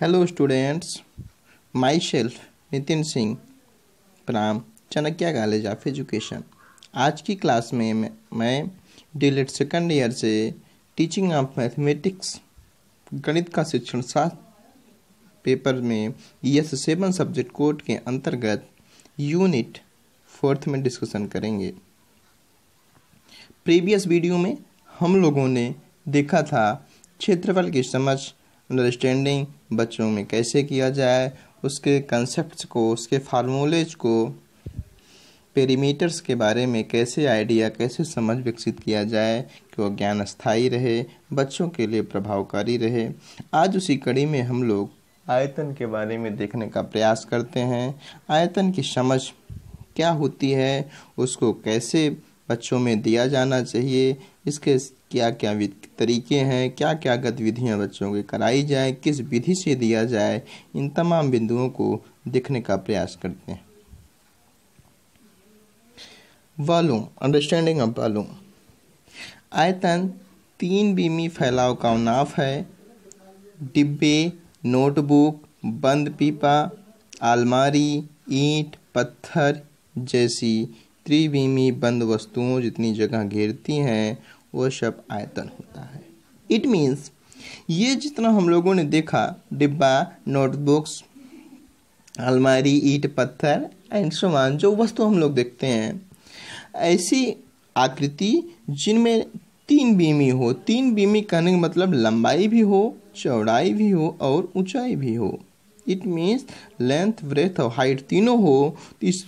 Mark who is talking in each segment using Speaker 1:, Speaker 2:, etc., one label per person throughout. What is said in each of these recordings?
Speaker 1: hello students myself Nitin Singh from Chanakya college of education आज की class में मैं डिलेट सेकेंड ईयर से टीचिंग ऑफ मैथमेटिक्स गणित का शिक्षण सात पेपर में यस सेवन सब्जेक्ट कोड के अंतर्गत यूनिट फोर्थ में डिस्कशन करेंगे प्रीवियस वीडियो में हम लोगों ने देखा था क्षेत्रफल की समझ अंडरस्टैंडिंग बच्चों में कैसे किया जाए उसके कंसेप्ट को उसके फार्मूलेज को पेरीमीटर्स के बारे में कैसे आइडिया कैसे समझ विकसित किया जाए कि वह ज्ञान स्थायी रहे बच्चों के लिए प्रभावकारी रहे आज उसी कड़ी में हम लोग आयतन के बारे में देखने का प्रयास करते हैं आयतन की समझ क्या होती है उसको कैसे बच्चों में दिया जाना चाहिए इसके क्या क्या तरीके हैं क्या क्या गतिविधियां बच्चों के कराई जाए किस विधि से दिया जाए इन तमाम बिंदुओं को देखने का प्रयास करते हैं वॉलूम अंडरस्टैंडिंग ऑफ वॉलूम आयतन तीन बीमी फैलाव का नाफ है डिब्बे नोटबुक बंद पीपा आलमारी ईंट पत्थर जैसी त्रिविमी बंद वस्तुओं जितनी जगह घेरती हैं वह सब आयतन होता है इट मीन्स ये जितना हम लोगों ने देखा डिब्बा नोटबुक्स अलमारी ईट पत्थर एंड समान जो वस्तु हम लोग देखते हैं ऐसी आकृति जिनमें तीन बीमी हो तीन बीमी कहने का मतलब लंबाई भी हो चौड़ाई भी हो और ऊंचाई भी हो इट मीन्स लेंथ ब्रेथ और हाइट तीनों हो तो इस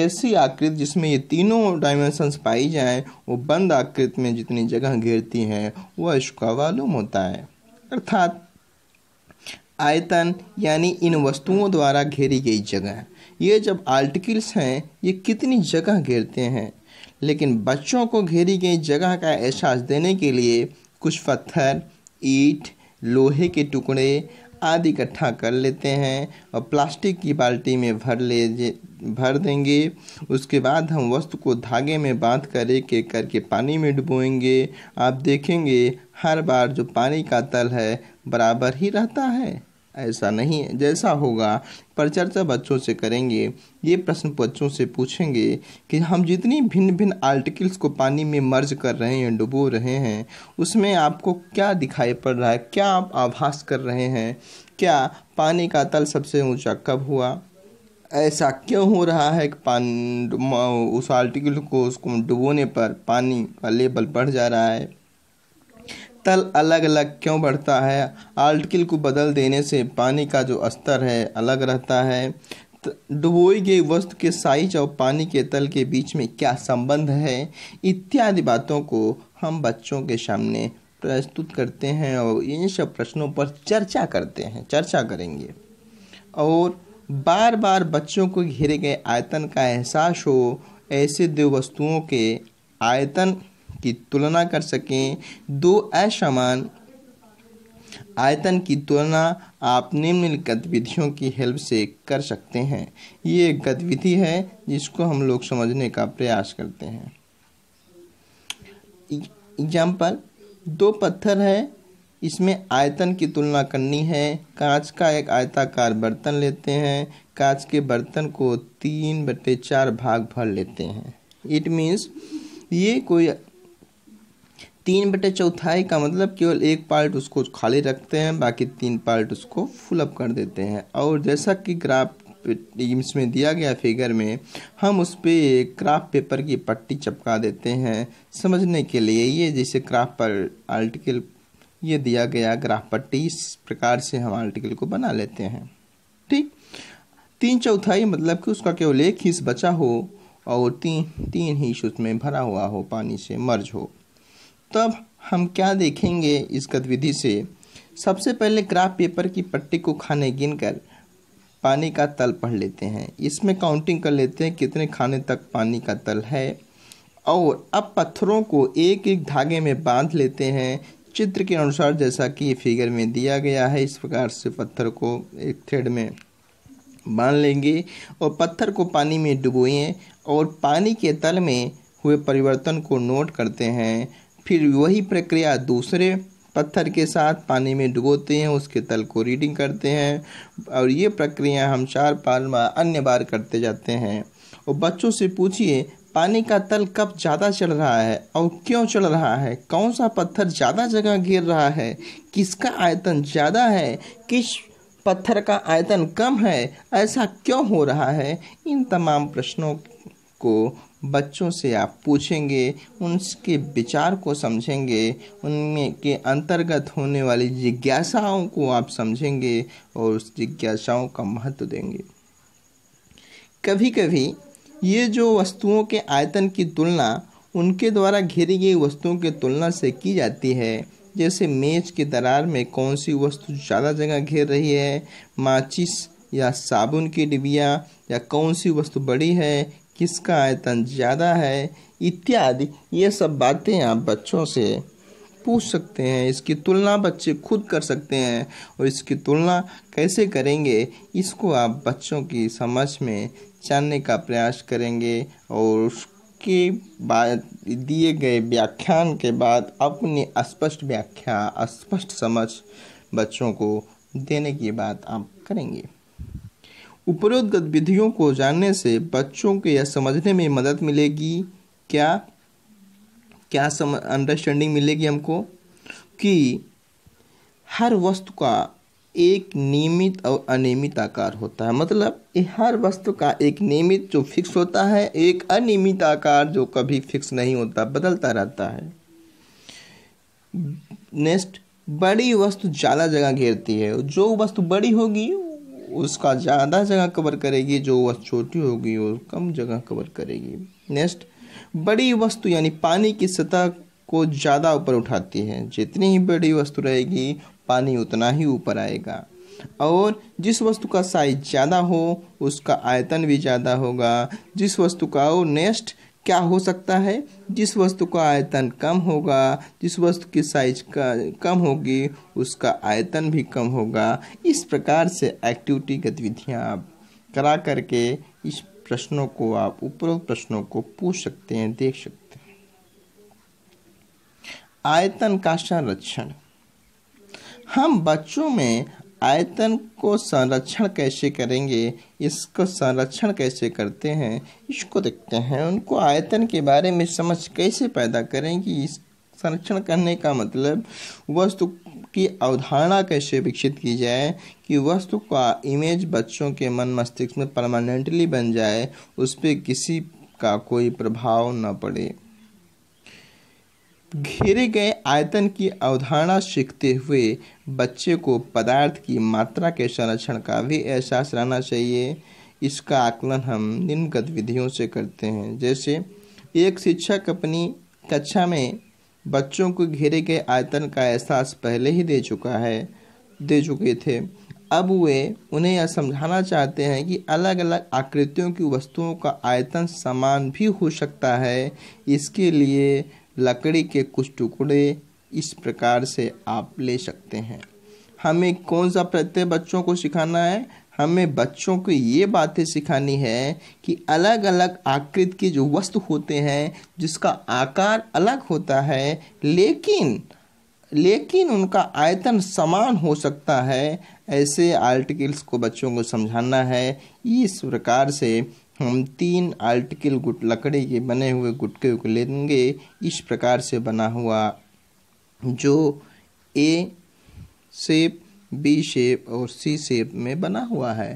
Speaker 1: ऐसी आकृति जिसमें ये तीनों डायमेंशंस पाई जाएं वो बंद आकृति में जितनी जगह घेरती हैं वह इसका वालूम होता है अर्थात आयतन यानी इन वस्तुओं द्वारा घेरी गई जगह ये जब आर्टिकल्स हैं ये कितनी जगह घेरते हैं लेकिन बच्चों को घेरी गई जगह का एहसास देने के लिए कुछ पत्थर ईट लोहे के टुकड़े आदि इकट्ठा कर लेते हैं और प्लास्टिक की बाल्टी में भर ले भर देंगे उसके बाद हम वस्तु को धागे में बांध कर एक एक करके पानी में डुबोएंगे आप देखेंगे हर बार जो पानी का तल है बराबर ही रहता है ऐसा नहीं है जैसा होगा पर चर्चा बच्चों से करेंगे ये प्रश्न बच्चों से पूछेंगे कि हम जितनी भिन्न भिन्न आर्टिकल्स को पानी में मर्ज कर रहे हैं डुबो रहे हैं उसमें आपको क्या दिखाई पड़ रहा है क्या आप आभास कर रहे हैं क्या पानी का तल सबसे ऊंचा कब हुआ ऐसा क्यों हो रहा है कि पान उस आर्टिकल को उसको डुबोने पर पानी का लेवल बढ़ जा रहा है तल अलग अलग क्यों बढ़ता है आल्टकिल को बदल देने से पानी का जो स्तर है अलग रहता है डुबोई गई वस्तु के साइज और पानी के तल के बीच में क्या संबंध है इत्यादि बातों को हम बच्चों के सामने प्रस्तुत करते हैं और इन सब प्रश्नों पर चर्चा करते हैं चर्चा करेंगे और बार बार बच्चों को घेरे गए आयतन का एहसास हो ऐसे दो वस्तुओं के आयतन की तुलना कर सकें दो असमान आयतन की तुलना आप निम्न गतिविधियों की हेल्प से कर सकते हैं ये एक गतिविधि है जिसको हम लोग समझने का प्रयास करते हैं एग्जाम्पल दो पत्थर है इसमें आयतन की तुलना करनी है कांच का एक आयताकार बर्तन लेते हैं कांच के बर्तन को तीन बटे चार भाग भर लेते हैं इट मीन्स ये कोई तीन बटे चौथाई का मतलब केवल एक पार्ट उसको खाली रखते हैं बाकी तीन पार्ट उसको फुलअप कर देते हैं और जैसा कि ग्राफ इसमें दिया गया फिगर में हम उस पर क्राफ्ट पेपर की पट्टी चपका देते हैं समझने के लिए ये जैसे क्राफ्ट पर आर्टिकल ये दिया गया ग्राफ पट्टी इस प्रकार से हम आर्टिकल को बना लेते हैं ठीक तीन चौथाई मतलब कि उसका केवल एक हिस्सा बचा हो और तीन तीन ही उसमें भरा हुआ हो पानी से मर्ज हो तब हम क्या देखेंगे इस गतिविधि से सबसे पहले ग्राफ पेपर की पट्टी को खाने गिनकर पानी का तल पढ़ लेते हैं इसमें काउंटिंग कर लेते हैं कितने खाने तक पानी का तल है और अब पत्थरों को एक एक धागे में बांध लेते हैं चित्र के अनुसार जैसा कि फिगर में दिया गया है इस प्रकार से पत्थर को एक थ्रेड में बांध लेंगे और पत्थर को पानी में डुबोएं और पानी के तल में हुए परिवर्तन को नोट करते हैं फिर वही प्रक्रिया दूसरे पत्थर के साथ पानी में डुबोते हैं उसके तल को रीडिंग करते हैं और ये प्रक्रिया हम चार पाल अन्य बार करते जाते हैं और बच्चों से पूछिए पानी का तल कब ज़्यादा चढ़ रहा है और क्यों चढ़ रहा है कौन सा पत्थर ज़्यादा जगह घेर रहा है किसका आयतन ज़्यादा है किस पत्थर का आयतन कम है ऐसा क्यों हो रहा है इन तमाम प्रश्नों को बच्चों से आप पूछेंगे उनके विचार को समझेंगे उनमें के अंतर्गत होने वाली जिज्ञासाओं को आप समझेंगे और उस जिज्ञासाओं का महत्व देंगे कभी कभी ये जो वस्तुओं के आयतन की तुलना उनके द्वारा घेरी गई वस्तुओं की तुलना से की जाती है जैसे मेज की दरार में कौन सी वस्तु ज़्यादा जगह घेर रही है माचिस या साबुन की डिबिया या कौन सी वस्तु बड़ी है किसका आयतन ज़्यादा है इत्यादि ये सब बातें आप बच्चों से पूछ सकते हैं इसकी तुलना बच्चे खुद कर सकते हैं और इसकी तुलना कैसे करेंगे इसको आप बच्चों की समझ में जानने का प्रयास करेंगे और उसके बाद दिए गए व्याख्यान के बाद अपनी स्पष्ट व्याख्या स्पष्ट समझ बच्चों को देने की बात आप करेंगे उपरोक्त गतिविधियों को जानने से बच्चों को यह समझने में मदद मिलेगी क्या क्या सम अंडरस्टैंडिंग मिलेगी हमको कि हर वस्तु का एक नियमित और अनियमित आकार होता है मतलब हर वस्तु का एक नियमित जो फिक्स होता है एक अनियमित आकार जो कभी फिक्स नहीं होता बदलता रहता है नेक्स्ट बड़ी वस्तु ज़्यादा जगह घेरती है जो वस्तु बड़ी होगी उसका ज़्यादा जगह कवर करेगी जो वह छोटी होगी वो कम जगह कवर करेगी नेक्स्ट बड़ी वस्तु यानी पानी की सतह को ज़्यादा ऊपर उठाती है जितनी ही बड़ी वस्तु रहेगी पानी उतना ही ऊपर आएगा और जिस वस्तु का साइज ज़्यादा हो उसका आयतन भी ज़्यादा होगा जिस वस्तु का और नेक्स्ट क्या हो सकता है जिस वस्तु का आयतन कम होगा जिस वस्तु की साइज कम होगी उसका आयतन भी कम होगा इस प्रकार से एक्टिविटी गतिविधियाँ आप करा करके इस प्रश्नों को आप उपरोक्त प्रश्नों को पूछ सकते हैं देख सकते हैं आयतन का संरक्षण हम बच्चों में आयतन को संरक्षण कैसे करेंगे इसको संरक्षण कैसे करते हैं इसको देखते हैं उनको आयतन के बारे में समझ कैसे पैदा करें कि इस संरक्षण करने का मतलब वस्तु की अवधारणा कैसे विकसित की जाए कि वस्तु का इमेज बच्चों के मन मस्तिष्क में परमानेंटली बन जाए उस पर किसी का कोई प्रभाव न पड़े घेरे गए आयतन की अवधारणा सीखते हुए बच्चे को पदार्थ की मात्रा के संरक्षण का भी एहसास रहना चाहिए इसका आकलन हम निम्न गतिविधियों से करते हैं जैसे एक शिक्षक अपनी कक्षा में बच्चों को घेरे गए आयतन का एहसास पहले ही दे चुका है दे चुके थे अब वे उन्हें यह समझाना चाहते हैं कि अलग अलग आकृतियों की वस्तुओं का आयतन समान भी हो सकता है इसके लिए लकड़ी के कुछ टुकड़े इस प्रकार से आप ले सकते हैं हमें कौन सा प्रत्यय बच्चों को सिखाना है हमें बच्चों को ये बातें सिखानी है कि अलग अलग आकृति के जो वस्तु होते हैं जिसका आकार अलग होता है लेकिन लेकिन उनका आयतन समान हो सकता है ऐसे आर्टिकल्स को बच्चों को समझाना है इस प्रकार से हम तीन आर्टिकल गुट लकड़ी के बने हुए गुटके को लेंगे इस प्रकार से बना हुआ जो ए शेप बी शेप और सी शेप में बना हुआ है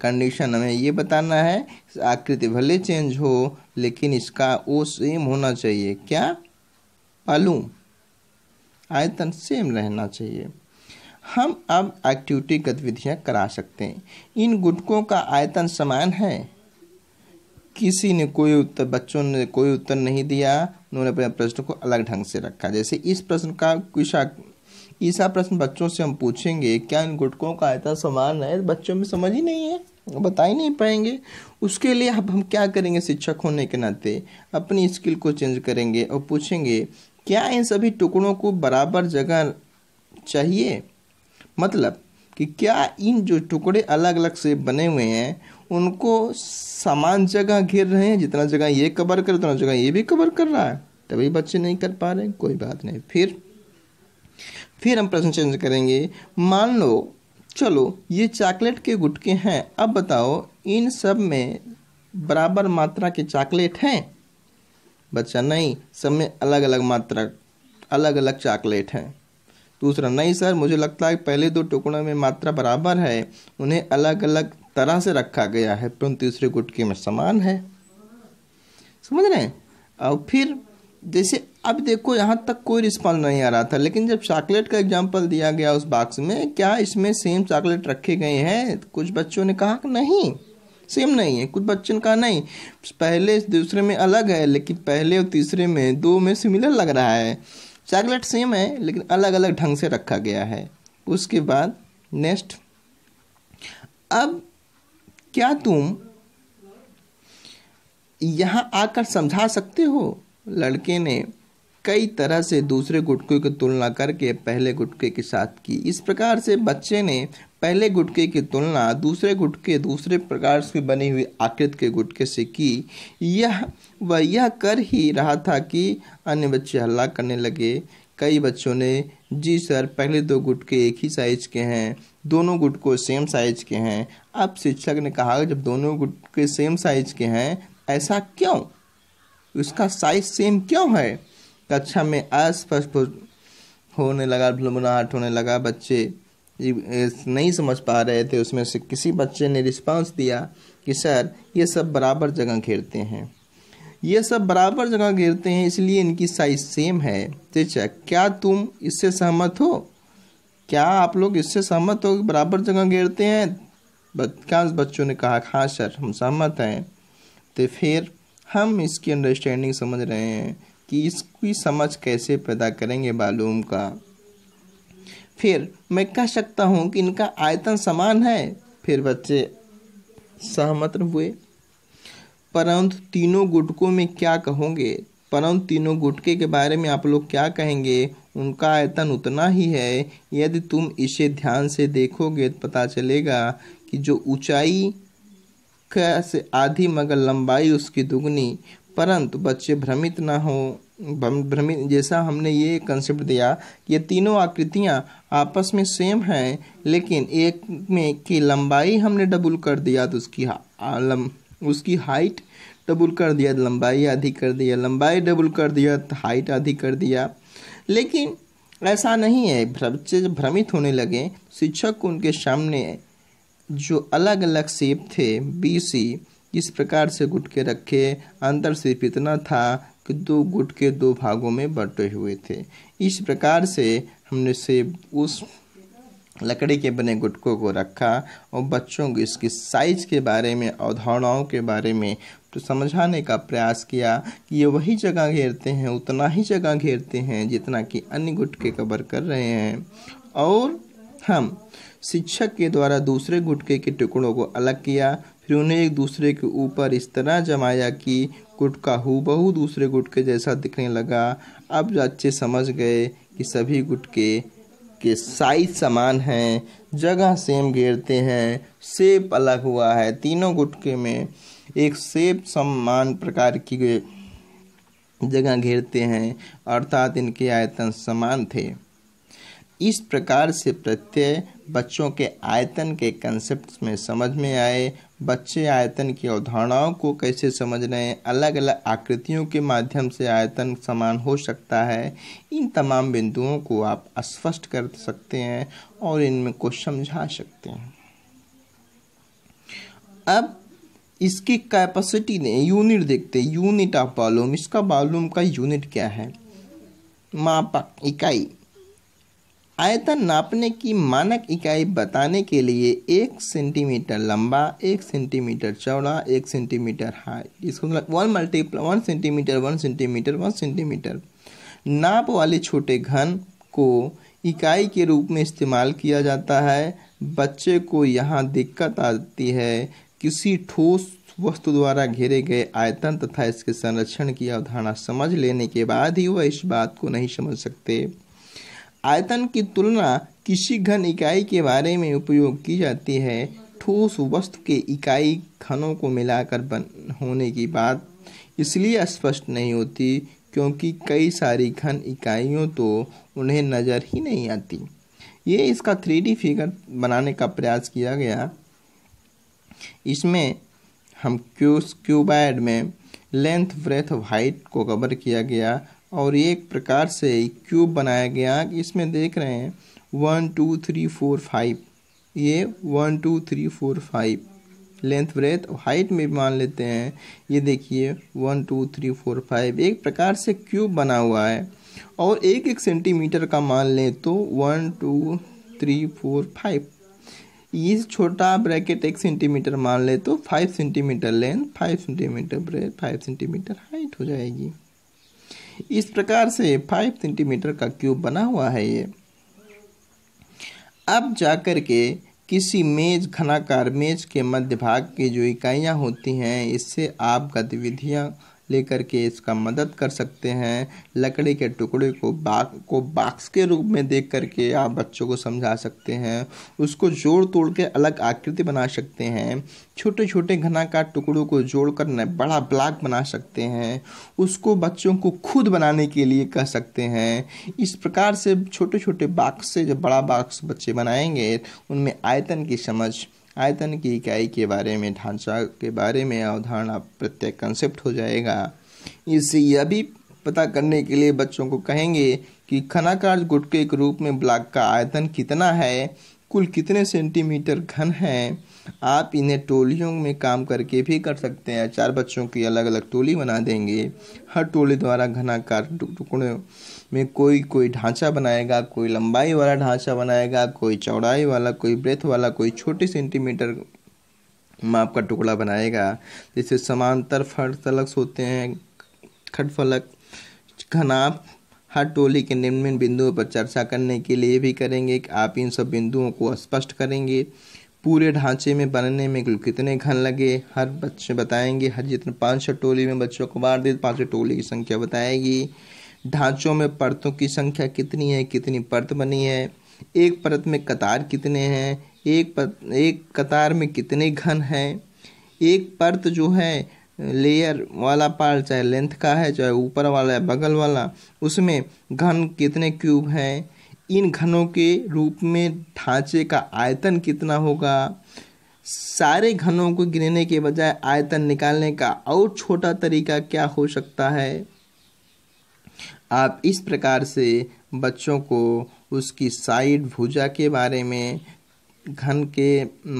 Speaker 1: कंडीशन हमें ये बताना है आकृति भले चेंज हो लेकिन इसका ओ सेम होना चाहिए क्या आलू आयतन सेम रहना चाहिए हम अब एक्टिविटी गतिविधियां करा सकते हैं इन गुटकों का आयतन समान है किसी ने कोई उत्तर बच्चों ने कोई उत्तर नहीं दिया उन्होंने अपने प्रश्न को अलग ढंग से रखा जैसे इस प्रश्न का ईशा ईसा प्रश्न बच्चों से हम पूछेंगे क्या इन गुटकों का आयता समान है बच्चों में समझ ही नहीं है बता ही नहीं पाएंगे उसके लिए अब हम क्या करेंगे शिक्षक होने के नाते अपनी स्किल को चेंज करेंगे और पूछेंगे क्या इन सभी टुकड़ों को बराबर जगह चाहिए मतलब कि क्या इन जो टुकड़े अलग अलग से बने हुए हैं उनको समान जगह घेर रहे हैं जितना जगह ये कवर कर उतना जगह ये भी कवर कर रहा है तभी बच्चे नहीं कर पा रहे कोई बात नहीं फिर फिर हम प्रश्न चेंज करेंगे मान लो चलो ये चॉकलेट के गुटके हैं अब बताओ इन सब में बराबर मात्रा के चॉकलेट हैं बच्चा नहीं सब में अलग अलग मात्रा अलग अलग चॉकलेट हैं दूसरा नहीं सर मुझे लगता है पहले दो टुकड़ों में मात्रा बराबर है उन्हें अलग अलग तरह से रखा गया है परंतु तीसरे गुटके में समान है समझ रहे हैं और फिर जैसे अब देखो यहाँ तक कोई रिस्पॉन्स नहीं आ रहा था लेकिन जब चॉकलेट का एग्जाम्पल दिया गया उस बाक्स में क्या इसमें सेम चॉकलेट रखे गए हैं कुछ बच्चों ने कहा कि नहीं सेम नहीं है कुछ बच्चों ने कहा नहीं पहले दूसरे में अलग है लेकिन पहले और तीसरे में दो में सिमिलर लग रहा है चॉकलेट सेम है लेकिन अलग अलग ढंग से रखा गया है उसके बाद नेक्स्ट अब क्या तुम यहाँ आकर समझा सकते हो लड़के ने कई तरह से दूसरे गुटके की तुलना करके पहले गुटके के साथ की इस प्रकार से बच्चे ने पहले गुटके की तुलना दूसरे गुटके दूसरे प्रकार से बनी हुई आकृति के गुटके से की यह वह यह कर ही रहा था कि अन्य बच्चे हल्ला करने लगे कई बच्चों ने जी सर पहले दो गुटके एक ही साइज के हैं दोनों गुट को सेम साइज के हैं अब शिक्षक ने कहा जब दोनों गुट के सेम साइज के हैं ऐसा क्यों उसका साइज सेम क्यों है कक्षा में अस्पष्ट होने लगा भुलमुनाहट होने लगा बच्चे नहीं समझ पा रहे थे उसमें से किसी बच्चे ने रिस्पांस दिया कि सर ये सब बराबर जगह घेरते हैं ये सब बराबर जगह घेरते हैं इसलिए इनकी साइज सेम है शिक्षक क्या तुम इससे सहमत हो क्या आप लोग इससे सहमत हो बराबर जगह घेरते हैं अधिकांश बच्चों ने कहा हाँ सर हम सहमत हैं तो फिर हम इसकी अंडरस्टैंडिंग समझ रहे हैं कि इसकी समझ कैसे पैदा करेंगे मालूम का फिर मैं कह सकता हूँ कि इनका आयतन समान है फिर बच्चे सहमत हुए परंतु तीनों गुटकों में क्या कहोगे परंतु तीनों गुटके के बारे में आप लोग क्या कहेंगे उनका आयतन उतना ही है यदि तुम इसे ध्यान से देखोगे तो पता चलेगा कि जो ऊंचाई से आधी मगर लंबाई उसकी दुगनी परंतु बच्चे भ्रमित ना हो भ्रमित जैसा हमने ये कंसेप्ट दिया ये तीनों आकृतियाँ आपस में सेम हैं लेकिन एक में की लंबाई हमने डबल कर दिया तो उसकी हा, लम, उसकी हाइट डबल कर दिया लंबाई आधी कर दिया लंबाई डबल कर दिया तो हाइट आधी कर दिया लेकिन ऐसा नहीं है बच्चे जब भ्रमित होने लगे शिक्षक को उनके सामने जो अलग अलग सेप थे बी सी इस प्रकार से गुटके रखे अंतर सिर्फ इतना था कि दो गुटके दो भागों में बटे हुए थे इस प्रकार से हमने सेब उस लकड़ी के बने गुटकों को रखा और बच्चों को इसकी साइज के बारे में अवधारणाओं के बारे में तो समझाने का प्रयास किया कि ये वही जगह घेरते हैं उतना ही जगह घेरते हैं जितना कि अन्य गुटके कवर कर रहे हैं और हम शिक्षक के द्वारा दूसरे गुटके के टुकड़ों को अलग किया फिर उन्हें एक दूसरे के ऊपर इस तरह जमाया कि गुटका हूबहू दूसरे गुटके जैसा दिखने लगा अब अच्छे समझ गए कि सभी गुटके के साइज समान हैं जगह सेम घेरते हैं सेप अलग हुआ है तीनों गुटके में एक सेप समान प्रकार की जगह घेरते हैं अर्थात इनके आयतन समान थे इस प्रकार से प्रत्यय बच्चों के आयतन के कंसेप्ट में समझ में आए बच्चे आयतन की अवधारणाओं को कैसे समझ रहे हैं अलग अलग आकृतियों के माध्यम से आयतन समान हो सकता है इन तमाम बिंदुओं को आप स्पष्ट कर सकते हैं और इनमें को समझा सकते हैं अब इसकी कैपेसिटी ने यूनिट देखते यूनिट ऑफ वॉल्यूम इसका वॉल्यूम का यूनिट क्या है मापक इकाई आयतन नापने की मानक इकाई बताने के लिए एक सेंटीमीटर लंबा एक सेंटीमीटर चौड़ा एक सेंटीमीटर हाई इसको मतलब one multiply one centimetre one centimetre one centimetre नाप वाले छोटे घन को इकाई के रूप में इस्तेमाल किया जाता है बच्चे को यहाँ दिक्कत आती है किसी ठोस वस्तु द्वारा घेरे गए आयतन तथा इसके संरक्षण की अवधारणा समझ लेने के बाद ही वह इस बात को नहीं समझ सकते आयतन की तुलना किसी घन इकाई के बारे में उपयोग की जाती है ठोस वस्तु के इकाई घनों को मिलाकर बन होने की बात इसलिए स्पष्ट नहीं होती क्योंकि कई सारी घन इकाइयों तो उन्हें नज़र ही नहीं आती ये इसका थ्री फिगर बनाने का प्रयास किया गया इसमें हम क्यूस क्यूबाइड में लेंथ ब्रेथ हाइट को कवर किया गया और ये एक प्रकार से क्यूब बनाया गया कि इसमें देख रहे हैं one two three four five ये one two three four five length breadth और हाइट में मान लेते हैं ये देखिए one two three four five एक प्रकार से क्यूब बना हुआ है और एक एक सेंटीमीटर का मान लें तो one two three four five ये छोटा ब्रैकेट एक सेंटीमीटर मान ले तो five centimetre length five centimetre breadth five centimetre height हो जाएगी इस प्रकार से फाइव सेंटीमीटर का क्यूब बना हुआ है ये अब जाकर के किसी मेज घनाकार मेज के मध्य भाग की जो इकाइयाँ होती हैं इससे आप गतिविधियाँ लेकर के इसका मदद कर सकते हैं लकड़ी के टुकड़े को बाग को बाक्स के रूप में देख करके आप बच्चों को समझा सकते हैं उसको जोड़ तोड़ के अलग आकृति बना सकते हैं छोटे छोटे घनाकार टुकड़ों को जोड़कर बड़ा ब्लॉक बना सकते हैं उसको बच्चों को खुद बनाने के लिए कह सकते हैं इस प्रकार से छोटे छोटे बाक्स से जब बड़ा बाक्स बच्चे बनाएंगे उनमें आयतन की समझ आयतन की इकाई के बारे में ढांचा के बारे में अवधारणा प्रत्यय कंसेप्ट हो जाएगा इससे यह भी पता करने के लिए बच्चों को कहेंगे कि खनाकार गुटके के रूप में ब्लॉक का आयतन कितना है कुल कितने सेंटीमीटर घन हैं आप इन्हें टोलियों में काम करके भी कर सकते हैं चार बच्चों की अलग अलग टोली बना देंगे हर टोली द्वारा घनाकार टुकड़े में कोई कोई ढांचा बनाएगा कोई लंबाई वाला ढांचा बनाएगा कोई चौड़ाई वाला कोई ब्रेथ वाला कोई छोटे सेंटीमीटर माप का टुकड़ा बनाएगा जैसे समांतर फट फलक होते हैं खट फलक घनाप हर टोली के निम्न बिंदुओं पर चर्चा करने के लिए भी करेंगे कि आप इन सब बिंदुओं को स्पष्ट करेंगे पूरे ढांचे में बनने में कितने घन लगे हर बच्चे बताएंगे हर जितने पाँच छः टोली में बच्चों को बांट दे पाँच टोली की संख्या बताएगी ढांचों में परतों की संख्या कितनी है कितनी परत बनी है एक परत में कतार कितने हैं एक पर एक कतार में कितने घन हैं एक परत जो है लेयर वाला पार्ट चाहे लेंथ का है चाहे ऊपर वाला है बगल वाला उसमें घन कितने क्यूब हैं इन घनों के रूप में ढांचे का आयतन कितना होगा सारे घनों को गिनने के बजाय आयतन निकालने का और छोटा तरीका क्या हो सकता है आप इस प्रकार से बच्चों को उसकी साइड भुजा के बारे में घन के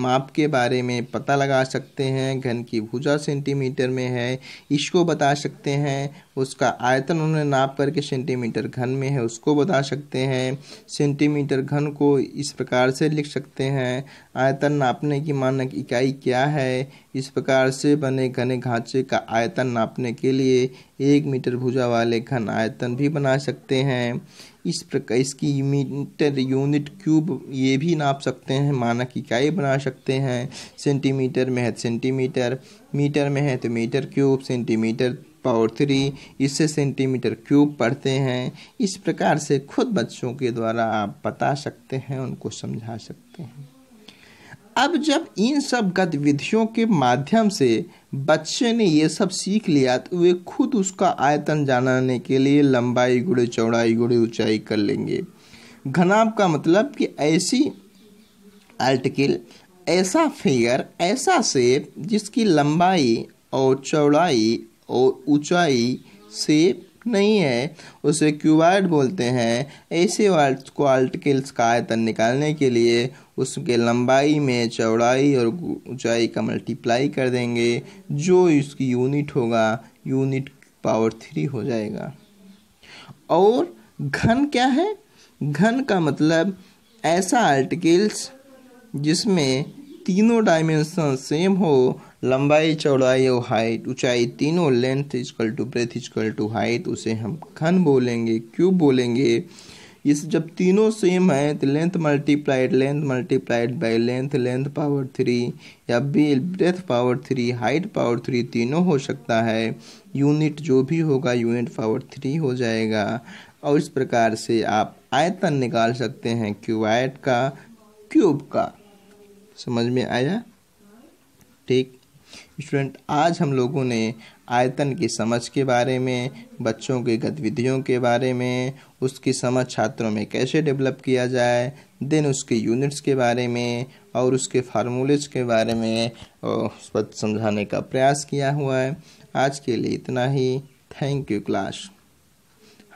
Speaker 1: माप के बारे में पता लगा सकते हैं घन की भुजा सेंटीमीटर में है इसको बता सकते हैं उसका आयतन उन्होंने नाप करके सेंटीमीटर घन में है उसको बता सकते हैं सेंटीमीटर घन को इस प्रकार से लिख सकते हैं आयतन नापने की मानक इकाई क्या है इस प्रकार से बने घने घाचे का आयतन नापने के लिए एक मीटर भुजा वाले घन आयतन भी बना सकते हैं इस प्रकार इसकी मीटर यूनिट क्यूब ये भी नाप सकते हैं मानक इकाई बना सकते हैं सेंटीमीटर में है सेंटीमीटर मीटर में है तो metre cube centimetre power three इससे सेंटीमीटर क्यूब पढ़ते हैं इस प्रकार से खुद बच्चों के द्वारा आप बता सकते हैं उनको समझा सकते हैं अब जब इन सब गतिविधियों के माध्यम से बच्चे ने ये सब सीख लिया तो वे खुद उसका आयतन जानने के लिए लंबाई गुड़े चौड़ाई गुड़े ऊंचाई कर लेंगे घनाभ का मतलब कि ऐसी आर्टिकल ऐसा फिगर ऐसा सेप जिसकी लंबाई और चौड़ाई और ऊंचाई सेप नहीं है उसे क्यूबाइड बोलते हैं ऐसे को आर्टिकल्स का आयतन निकालने के लिए उसके लंबाई में चौड़ाई और ऊंचाई का मल्टीप्लाई कर देंगे जो इसकी यूनिट होगा यूनिट पावर थ्री हो जाएगा और घन क्या है घन का मतलब ऐसा आर्टिकल्स जिसमें तीनों डायमेंशन सेम हो लंबाई चौड़ाई और हाइट ऊंचाई तीनों length equal to breadth equal to height उसे हम घन बोलेंगे क्यूब बोलेंगे ये जब तीनों सेम है तो length multiplied length multiplied by length length power three या breadth power three height power three तीनों हो सकता है यूनिट जो भी होगा यूनिट पावर थ्री हो जाएगा और इस प्रकार से आप आयतन निकाल सकते हैं क्यूआइट का क्यूब का समझ में आया ठीक स्टूडेंट आज हम लोगों ने आयतन की समझ के बारे में बच्चों की गतिविधियों के बारे में उसकी समझ छात्रों में कैसे डेवलप किया जाए देन उसके यूनिट्स के बारे में और उसके फार्मूलेज के बारे में समझाने का प्रयास किया हुआ है आज के लिए इतना ही थैंक यू क्लास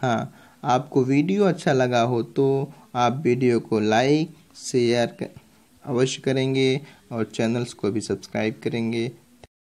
Speaker 1: हाँ आपको वीडियो अच्छा लगा हो तो आप वीडियो को लाइक शेयर अवश्य करेंगे और चैनल्स को भी सब्सक्राइब करेंगे